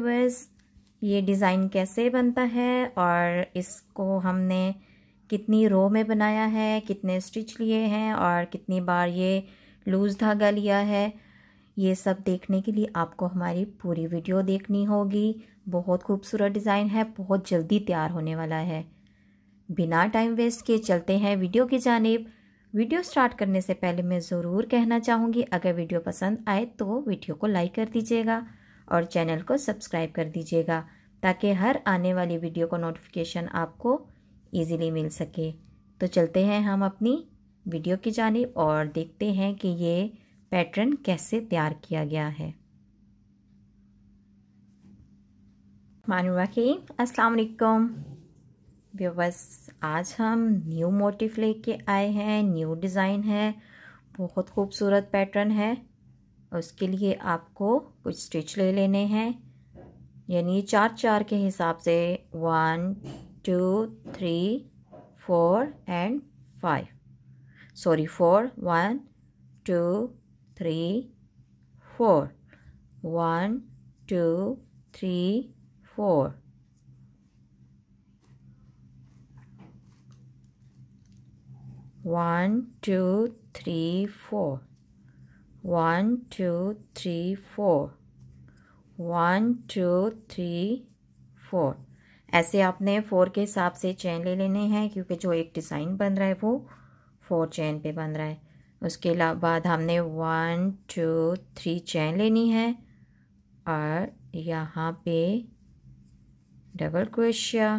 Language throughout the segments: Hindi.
व्यूवर्स ये डिज़ाइन कैसे बनता है और इसको हमने कितनी रो में बनाया है कितने स्टिच लिए हैं और कितनी बार ये लूज़ धागा लिया है ये सब देखने के लिए आपको हमारी पूरी वीडियो देखनी होगी बहुत खूबसूरत डिज़ाइन है बहुत जल्दी तैयार होने वाला है बिना टाइम वेस्ट किए चलते हैं वीडियो की जानब वीडियो स्टार्ट करने से पहले मैं ज़रूर कहना चाहूँगी अगर वीडियो पसंद आए तो वीडियो को लाइक कर दीजिएगा और चैनल को सब्सक्राइब कर दीजिएगा ताकि हर आने वाली वीडियो का नोटिफिकेशन आपको इजीली मिल सके तो चलते हैं हम अपनी वीडियो की जानब और देखते हैं कि ये पैटर्न कैसे तैयार किया गया है मानुरखीम अस्सलाम वालेकुम व्यूवर्स आज हम न्यू मोटिव लेके आए हैं न्यू डिज़ाइन है बहुत खूबसूरत पैटर्न है उसके लिए आपको कुछ स्टिच ले लेने हैं यानी चार चार के हिसाब से one two three four and five sorry four one two three four one two three four one two three four One, two, three, four. One, two, three, four. ऐसे आपने फोर के हिसाब से चैन ले लेने हैं क्योंकि जो एक डिज़ाइन बन रहा है वो फोर चैन पे बन रहा है उसके बाद हमने वन टू थ्री चैन लेनी है और यहाँ पे double crochet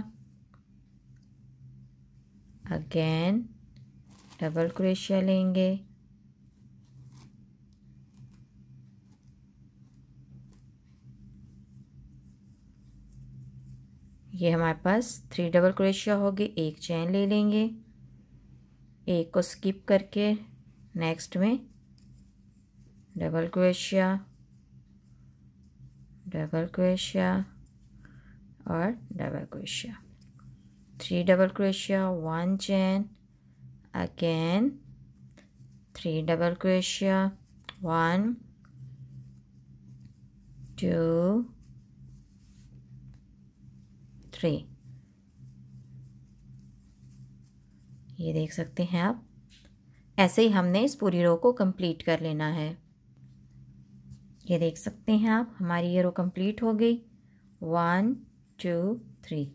again double crochet लेंगे ये हमारे पास थ्री डबल क्रोशिया होगी एक चैन ले लेंगे एक को स्किप करके नेक्स्ट में डबल क्रोशिया डबल क्रोशिया और double crochet three double crochet one chain again three double crochet one two three ये देख सकते हैं आप ऐसे ही हमने इस पूरी रो को कंप्लीट कर लेना है ये देख सकते हैं आप हमारी ये रो कंप्लीट हो गई one two three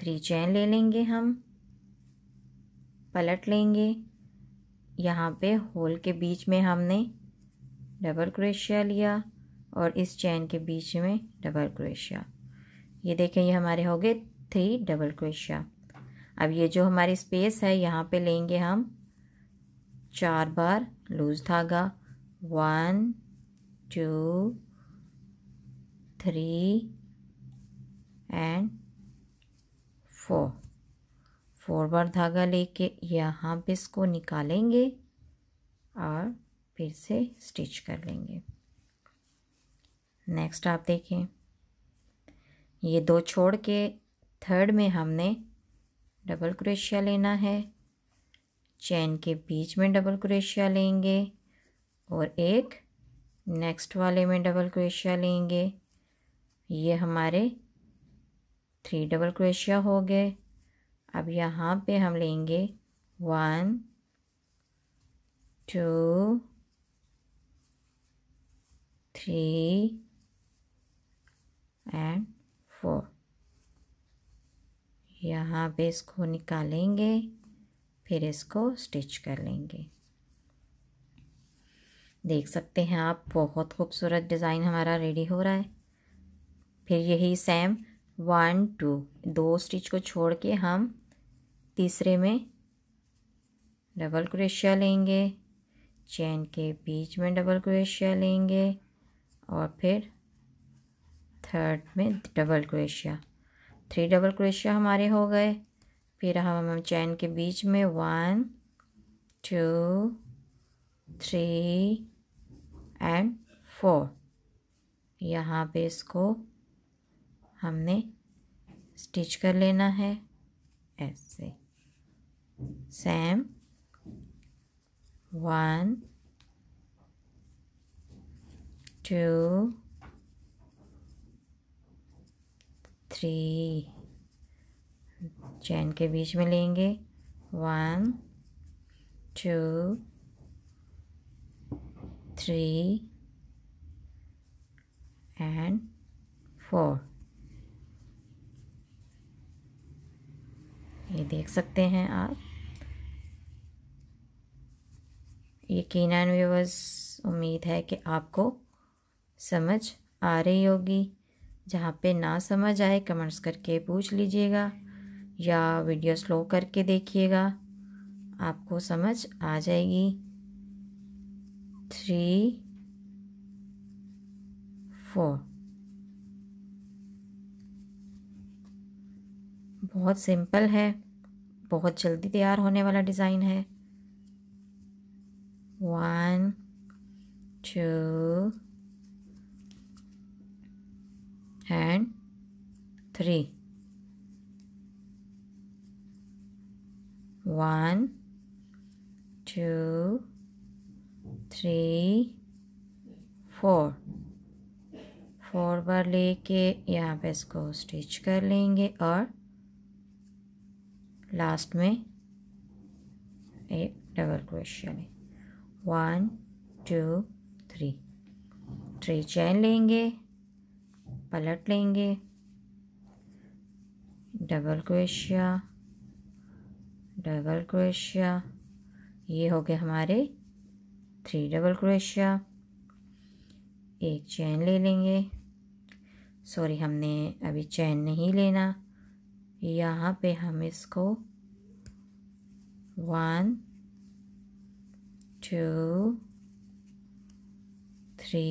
three chain ले लेंगे हम पलट लेंगे यहाँ पे होल के बीच में हमने डबल क्रोशिया लिया और इस चैन के बीच में डबल क्रोशिया ये देखें ये हमारे हो गए थ्री डबल क्रोशिया अब ये जो हमारी स्पेस है यहाँ पे लेंगे हम चार बार लूज धागा one two three and four four बार धागा लेके यहाँ पे इसको निकालेंगे और फिर से स्टिच कर लेंगे नेक्स्ट आप देखें ये दो छोड़ के थर्ड में हमने डबल क्रोशिया लेना है चैन के बीच में डबल क्रोशिया लेंगे और एक नेक्स्ट वाले में डबल क्रोशिया लेंगे ये हमारे थ्री डबल क्रोशिया हो गए अब यहाँ पे हम लेंगे one two three and four यहाँ पे इसको निकालेंगे फिर इसको स्टिच कर लेंगे देख सकते हैं आप बहुत खूबसूरत डिज़ाइन हमारा रेडी हो रहा है फिर यही सेम वन टू दो स्टिच को छोड़ के हम तीसरे में डबल क्रेशिया लेंगे चेन के बीच में डबल क्रेशिया लेंगे और फिर थर्ड में double crochet three double crochet हमारे हो गए फिर हम हम चैन के बीच में one two three and four यहाँ पे इसको हमने स्टिच कर लेना है ऐसे same one two three chain के बीच में लेंगे one two three and four ये देख सकते हैं आप ये केनान व्यूवर्स उम्मीद है कि आपको समझ आ रही होगी जहाँ पे ना समझ आए कमेंट्स करके पूछ लीजिएगा या वीडियो स्लो करके देखिएगा आपको समझ आ जाएगी थ्री फोर बहुत सिंपल है बहुत जल्दी तैयार होने वाला डिज़ाइन है वन टू and 3 1 2 3 4 फोर बार लेके यहाँ पे इसको स्टिच कर लेंगे और लास्ट में एक डबल क्रोशिया में one two three three chain लेंगे पलट लेंगे डबल क्रोशिया डबल क्रोशिया ये हो गए हमारे थ्री डबल क्रोशिया एक चैन ले लेंगे सॉरी हमने अभी चैन नहीं लेना यहाँ पे हम इसको वन टू थ्री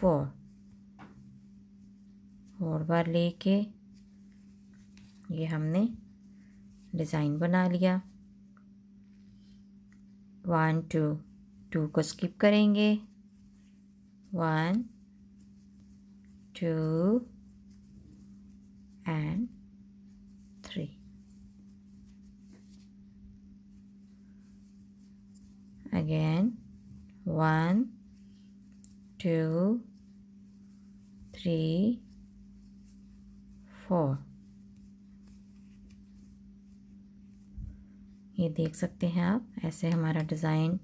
फोर और बार लेके ये हमने डिज़ाइन बना लिया वन टू टू को स्किप करेंगे one two and three again one two three, four ये देख सकते हैं आप ऐसे हमारा डिज़ाइन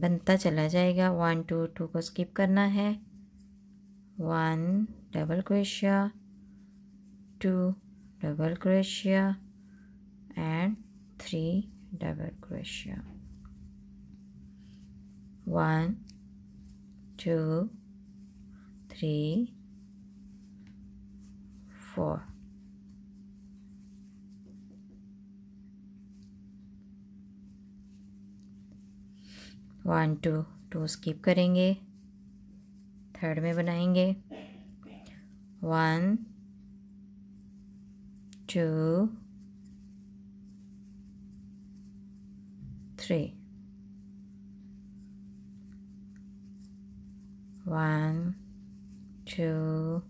बनता चला जाएगा वन टू टू को स्किप करना है one double crochet two double crochet and three double crochet one two three four. One two two skip करेंगे थर्ड में बनाएंगे one two three one two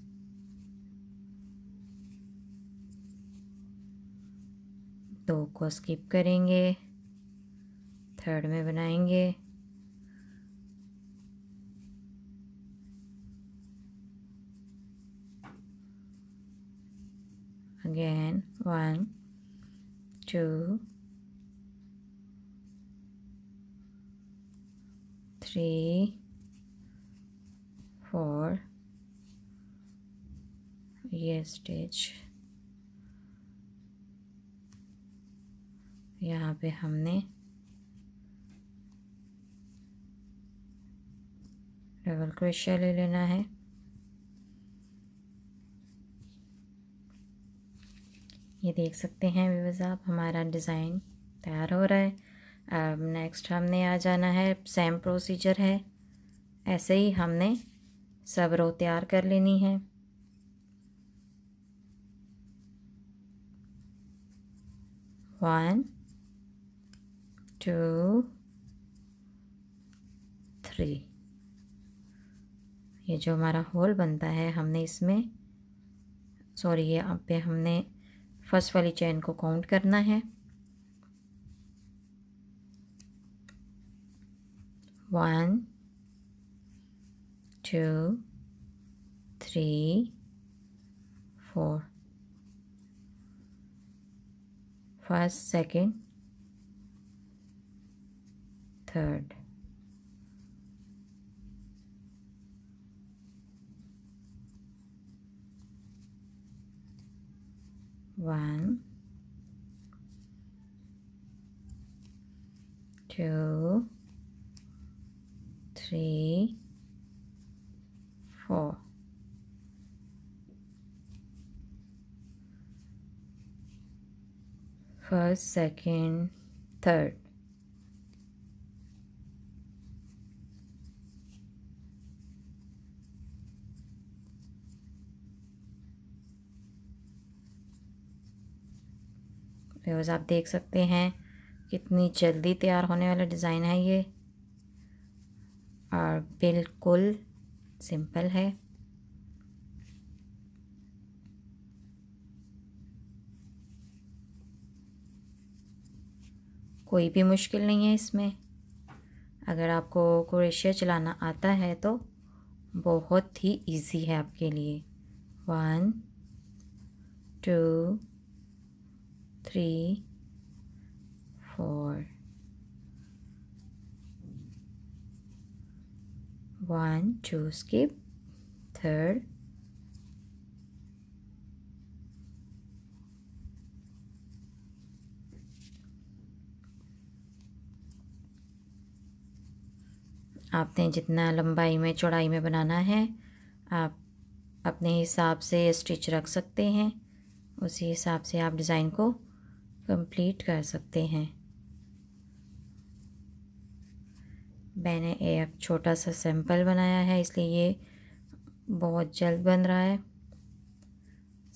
दो को स्किप करेंगे थर्ड में बनाएंगे again one two three four ये स्टेज यहाँ पे हमने डबल क्रोशिया ले लेना है ये देख सकते हैं व्यवर्स आप हमारा डिज़ाइन तैयार हो रहा है अब नेक्स्ट हमने आ जाना है सेम प्रोसीजर है ऐसे ही हमने सब रो तैयार कर लेनी है वन टू थ्री ये जो हमारा होल बनता है हमने इसमें सॉरी ये अब पे हमने फर्स्ट वाली चैन को काउंट करना है one two three four first second third one three, four first second third views आप देख सकते हैं कितनी जल्दी तैयार होने वाला डिज़ाइन है ये और बिल्कुल सिंपल है कोई भी मुश्किल नहीं है इसमें अगर आपको क्रोशिया चलाना आता है तो बहुत ही इजी है आपके लिए one two three, four, one, two, skip, third, आपने जितना लंबाई में चौड़ाई में बनाना है आप अपने हिसाब से स्टिच रख सकते हैं उसी हिसाब से आप डिज़ाइन को कंप्लीट कर सकते हैं मैंने एक छोटा सा सैंपल बनाया है इसलिए ये बहुत जल्द बन रहा है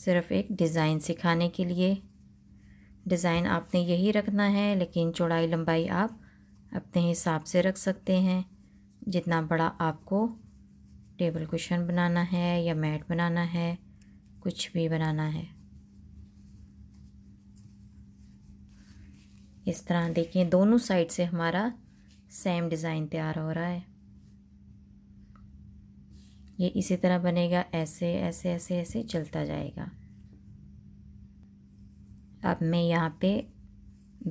सिर्फ एक डिज़ाइन सिखाने के लिए डिज़ाइन आपने यही रखना है लेकिन चौड़ाई लंबाई आप अपने हिसाब से रख सकते हैं जितना बड़ा आपको टेबल कुशन बनाना है या मैट बनाना है कुछ भी बनाना है इस तरह देखिए दोनों साइड से हमारा सेम डिज़ाइन तैयार हो रहा है ये इसी तरह बनेगा ऐसे ऐसे ऐसे ऐसे चलता जाएगा अब मैं यहाँ पे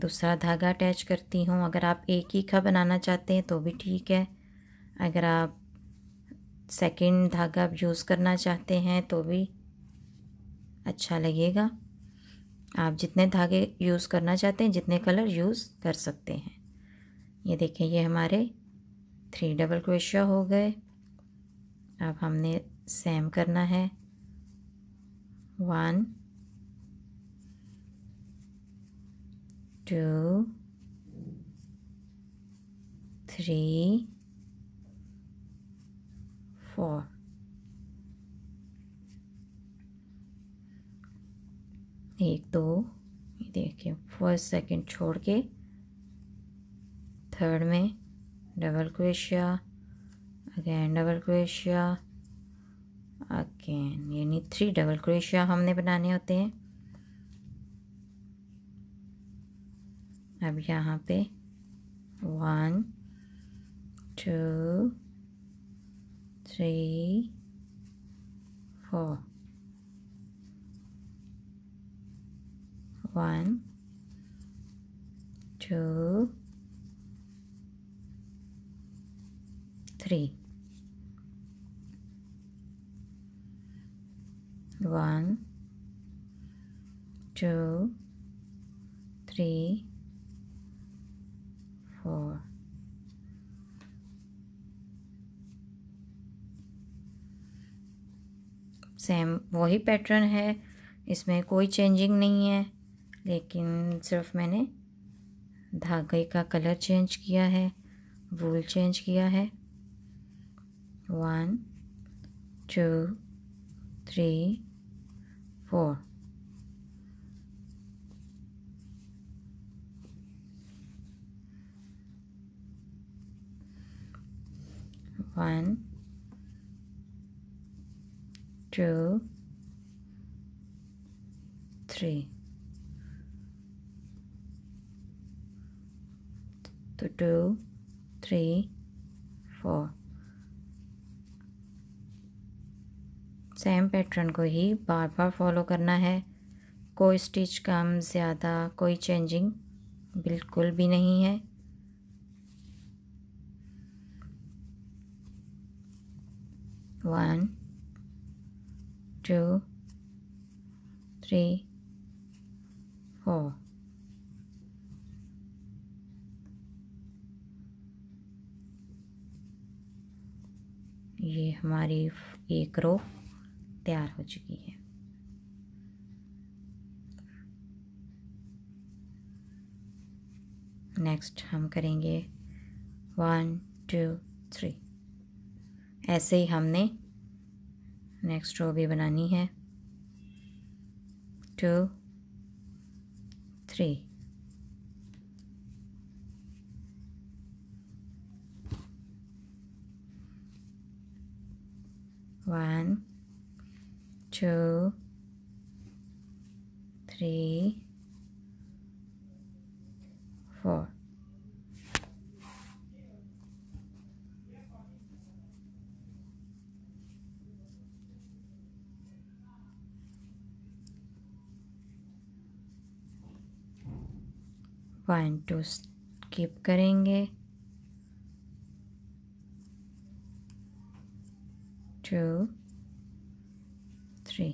दूसरा धागा अटैच करती हूँ अगर आप एक ही खा बनाना चाहते हैं तो भी ठीक है अगर आप सेकंड धागा यूज़ करना चाहते हैं तो भी अच्छा लगेगा आप जितने धागे यूज़ करना चाहते हैं जितने कलर यूज़ कर सकते हैं ये देखें ये हमारे थ्री डबल क्रोशिया हो गए अब हमने सेम करना है वन टू थ्री फोर एक दो ये देखिए फर्स्ट सेकंड छोड़ के थर्ड में double crochet again double crochet again यानी थ्री डबल क्रोशिया हमने बनाने होते हैं अब यहाँ पे one two three four one, two, three. One, two, three, four. Same वही पैटर्न है इसमें कोई चेंजिंग नहीं है लेकिन सिर्फ मैंने धागे का कलर चेंज किया है वूल चेंज किया है one two three four one two three to two, three, four. Same pattern को ही बार बार फॉलो करना है कोई स्टिच कम ज़्यादा कोई चेंजिंग बिल्कुल भी नहीं है वन टू थ्री फोर ये हमारी एक रो तैयार हो चुकी है नेक्स्ट हम करेंगे वन टू थ्री ऐसे ही हमने नेक्स्ट रो भी बनानी है two three one, two, three, four. One two skip करेंगे टू थ्री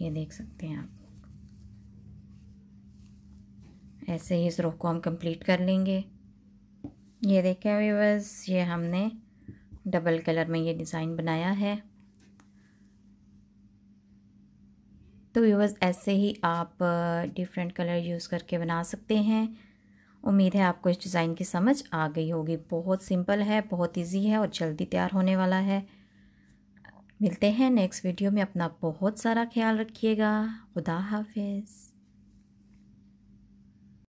ये देख सकते हैं आप ऐसे ही इस रो को हम कंप्लीट कर लेंगे ये देखें व्यूवर्स ये हमने डबल कलर में ये डिज़ाइन बनाया है तो व्यूवर्स ऐसे ही आप डिफरेंट कलर यूज़ करके बना सकते हैं उम्मीद है आपको इस डिज़ाइन की समझ आ गई होगी बहुत सिंपल है बहुत इजी है और जल्दी तैयार होने वाला है मिलते हैं नेक्स्ट वीडियो में अपना बहुत सारा ख्याल रखिएगा खुदा हाफिज़